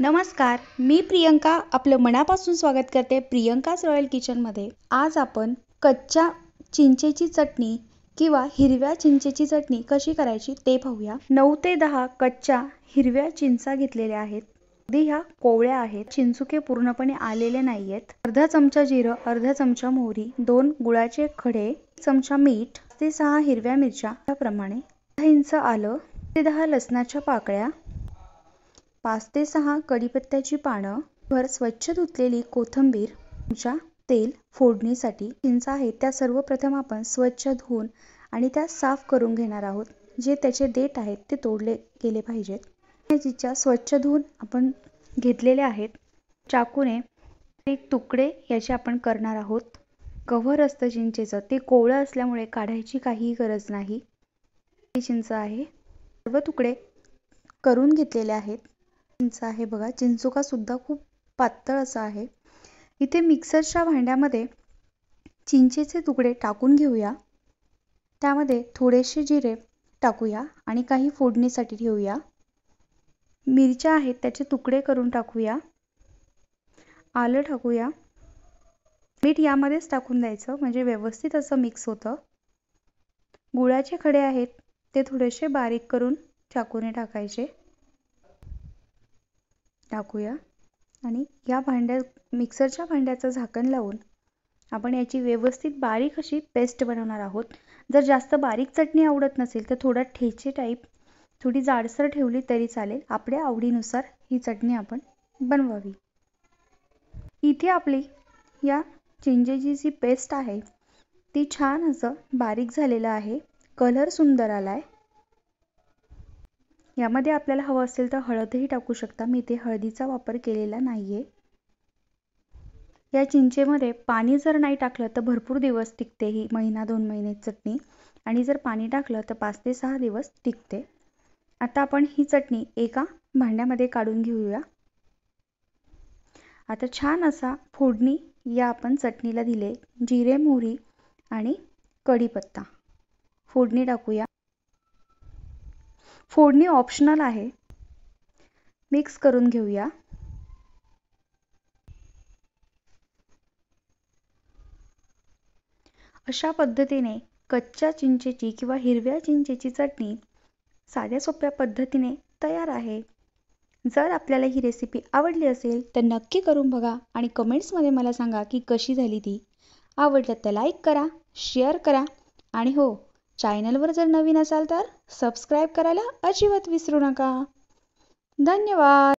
नमस्कार मी प्रियंका आपलं मनापासून स्वागत करते प्रियंकाच रॉयल किचनमध्ये आज आपण कच्च्या चिंचेची चटणी किंवा हिरव्या चिंचेची चटणी कशी करायची ते पाहूया नऊ ते दहा कच्च्या हिरव्या चिंचा घेतलेल्या आहेत अगदी ह्या कोवळ्या आहेत चिंचुके पूर्णपणे आलेले नाही आहेत अर्धा चमचा जिरं अर्धा चमचा मोहरी दोन गुळाचे खडे चमचा मीठ ते सहा हिरव्या मिरच्या त्याप्रमाणे दहा इंच आलं ते दहा लसणाच्या पाकळ्या पाच ते सहा कढीपत्त्याची पानं भर स्वच्छ धुतलेली कोथिंबीर तुमच्या तेल फोडणीसाठी चिंच आहे त्या सर्वप्रथम आपण स्वच्छ धुवून आणि त्या साफ करून घेणार आहोत जे त्याचे देठ आहेत ते तोडले गेले पाहिजेत जिच्या स्वच्छ धुवून आपण घेतलेले आहेत चाकूने एक तुकडे याचे आपण करणार आहोत कव्हर असतं चिंचेचं ते कोवळं असल्यामुळे काढायची काहीही गरज नाही ही चिंच आहे सर्व तुकडे करून घेतलेले आहेत चिंच आहे बघा चिंचुका सुद्धा खूप पातळ असा आहे इथे मिक्सरच्या भांड्यामध्ये चिंचेचे तुकडे टाकून घेऊया त्यामध्ये थोडेसे जिरे टाकूया आणि काही फोडणीसाठी ठेवूया मिरच्या आहेत त्याचे तुकडे करून टाकूया आलं टाकूया मीठ यामध्येच टाकून द्यायचं म्हणजे व्यवस्थित असं मिक्स होतं गुळाचे खडे आहेत ते थोडेसे बारीक करून चाकूने टाकायचे टाकूया आणि या भांड्या मिक्सरच्या भांड्याचं झाकण लावून आपण याची व्यवस्थित बारीक अशी पेस्ट बनवणार आहोत जर जास्त बारीक चटणी आवडत नसेल तर थोडा ठेचे टाईप थोडी जाडसर ठेवली तरी चालेल आपल्या आवडीनुसार ही चटणी आपण बनवावी इथे आपली या चिंजेची जी पेस्ट आहे ती छान असं बारीक झालेलं आहे कलर सुंदर आला आहे यामध्ये आपल्याला हवं असेल तर हळदही टाकू शकता मी इथे हळदीचा वापर केलेला नाही आहे या चिंचेमध्ये पाणी जर नाही टाकलं तर भरपूर दिवस टिकते ही महिना दोन महिने चटणी आणि जर पाणी टाकलं तर पाच ते सहा दिवस टिकते आता आपण ही चटणी एका भांड्यामध्ये काढून घेऊया आता छान असा फोडणी या आपण चटणीला दिले जिरे मोहरी आणि कढीपत्ता फोडणी टाकूया फोडणी ऑप्शनल आहे मिक्स करून घेऊया अशा पद्धतीने कच्च्या चिंचेची किंवा हिरव्या चिंचेची चटणी साध्या सोप्या पद्धतीने तयार आहे जर आपल्याला ही रेसिपी आवडली असेल तर नक्की करून बघा आणि कमेंट्समध्ये मला सांगा की कशी झाली ती आवडलं तर लाईक करा शेअर करा आणि हो चॅनलवर जर नवीन असाल तर सबस्क्राईब करायला अजिबात विसरू नका धन्यवाद